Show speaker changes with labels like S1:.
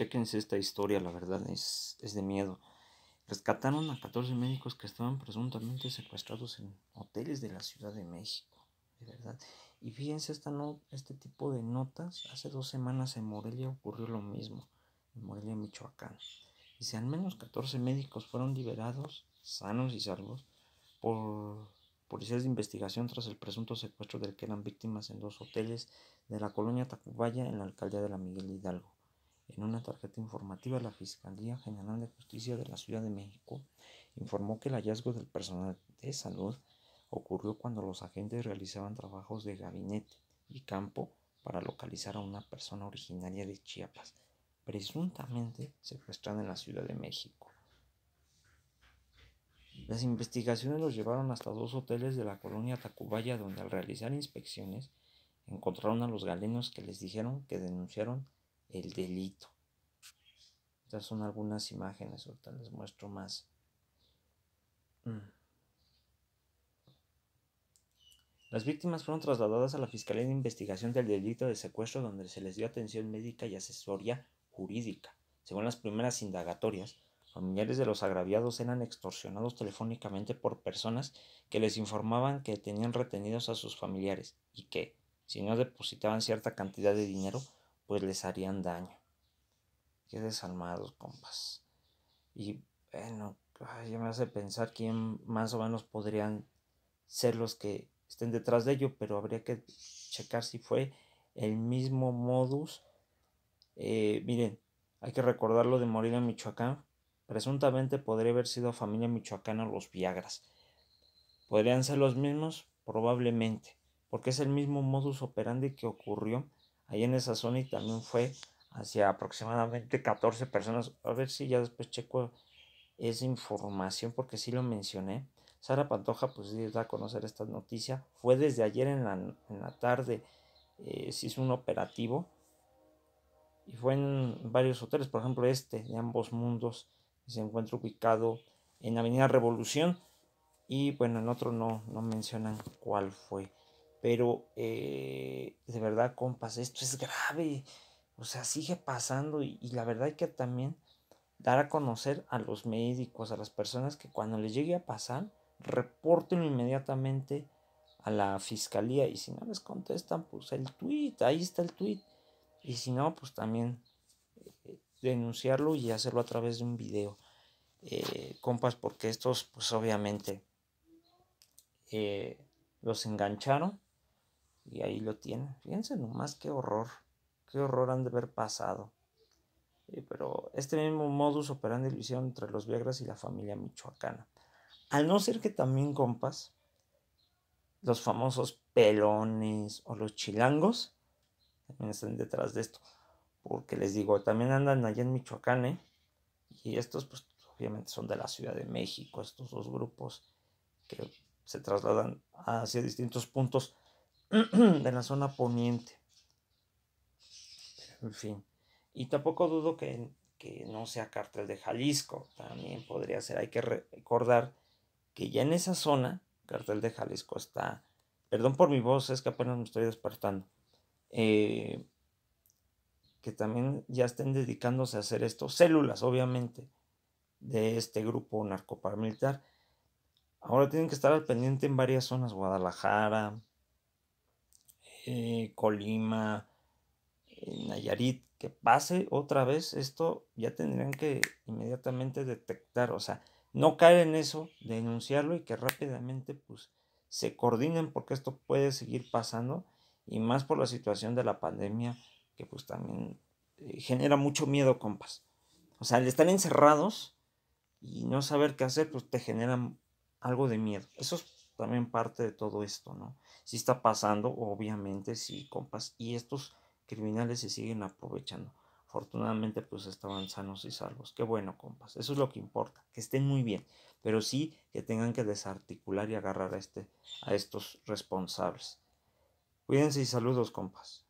S1: Chequense esta historia, la verdad es, de miedo. Rescataron a 14 médicos que estaban presuntamente secuestrados en hoteles de la Ciudad de México, de verdad. Y fíjense esta no, este tipo de notas. Hace dos semanas en Morelia ocurrió lo mismo, en Morelia, Michoacán. Y si al menos 14 médicos fueron liberados, sanos y salvos, por policías de investigación tras el presunto secuestro del que eran víctimas en dos hoteles de la colonia Tacubaya en la alcaldía de la Miguel Hidalgo. En una tarjeta informativa, la Fiscalía General de Justicia de la Ciudad de México informó que el hallazgo del personal de salud ocurrió cuando los agentes realizaban trabajos de gabinete y campo para localizar a una persona originaria de Chiapas, presuntamente secuestrada en la Ciudad de México. Las investigaciones los llevaron hasta dos hoteles de la colonia Tacubaya donde al realizar inspecciones encontraron a los galenos que les dijeron que denunciaron el delito. Estas son algunas imágenes, ahorita les muestro más. Mm. Las víctimas fueron trasladadas a la Fiscalía de Investigación del Delito de Secuestro donde se les dio atención médica y asesoría jurídica. Según las primeras indagatorias, familiares de los agraviados eran extorsionados telefónicamente por personas que les informaban que tenían retenidos a sus familiares y que, si no depositaban cierta cantidad de dinero, pues les harían daño. Qué desalmados, compas. Y bueno, ya me hace pensar quién más o menos podrían ser los que estén detrás de ello, pero habría que checar si fue el mismo modus. Eh, miren, hay que recordarlo lo de en Michoacán. Presuntamente podría haber sido familia michoacana los Viagras. ¿Podrían ser los mismos? Probablemente, porque es el mismo modus operandi que ocurrió ahí en esa zona y también fue hacia aproximadamente 14 personas. A ver si ya después checo esa información porque sí lo mencioné. Sara Pantoja pues da a conocer esta noticia. Fue desde ayer en la, tarde, eh, se hizo un operativo y fue en varios hoteles, por ejemplo este de ambos mundos, se encuentra ubicado en Avenida Revolución y bueno, en otro no, no mencionan cuál fue. Pero eh, de verdad, compas, esto es grave. O sea, sigue pasando y, la verdad hay que también dar a conocer a los médicos, a las personas que cuando les llegue a pasar, reporten inmediatamente a la fiscalía y si no les contestan, pues el tweet, ahí está el tweet. Y si no, pues también eh, denunciarlo y hacerlo a través de un video. Eh, compas, porque estos, pues obviamente, los engancharon y ahí lo tienen. Fíjense nomás qué horror. Qué horror han de haber pasado. Eh, pero este mismo modus operandi lo hicieron entre los viegras y la familia michoacana. Al no ser que también, compas, los famosos pelones o los chilangos también están detrás de esto. Porque les digo, también andan allá en Michoacán, ¿eh? Y estos, pues, obviamente son de la Ciudad de México, estos dos grupos que se trasladan hacia distintos puntos de la zona poniente. en fin. Y tampoco dudo que, que, no sea cartel de Jalisco. También podría ser. Hay que recordar que ya en esa zona, Cartel de Jalisco está... Perdón por mi voz, es que apenas me estoy despertando. Eh, que también ya estén dedicándose a hacer esto. Células, obviamente, de este grupo narcoparamilitar. Ahora tienen que estar al pendiente en varias zonas. Guadalajara, eh, Colima, eh, Nayarit, que pase otra vez esto, ya tendrían que inmediatamente detectar, o sea, no caer en eso, denunciarlo y que rápidamente pues se coordinen porque esto puede seguir pasando y más por la situación de la pandemia que pues también eh, genera mucho miedo, compas. O sea, están encerrados y no saber qué hacer, pues te genera algo de miedo. Eso es también parte de todo esto, ¿no? Si está pasando, obviamente, sí, compas, y estos criminales se siguen aprovechando. Afortunadamente, pues estaban sanos y salvos. Qué bueno, compas, eso es lo que importa, que estén muy bien, pero sí que tengan que desarticular y agarrar a, este, a estos responsables. Cuídense y saludos, compas.